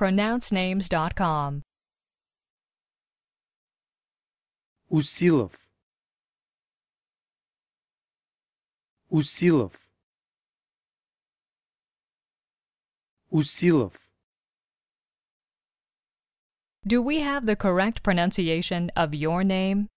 pronouncenames.com. Усилов Усилов Усилов Do we have the correct pronunciation of your name?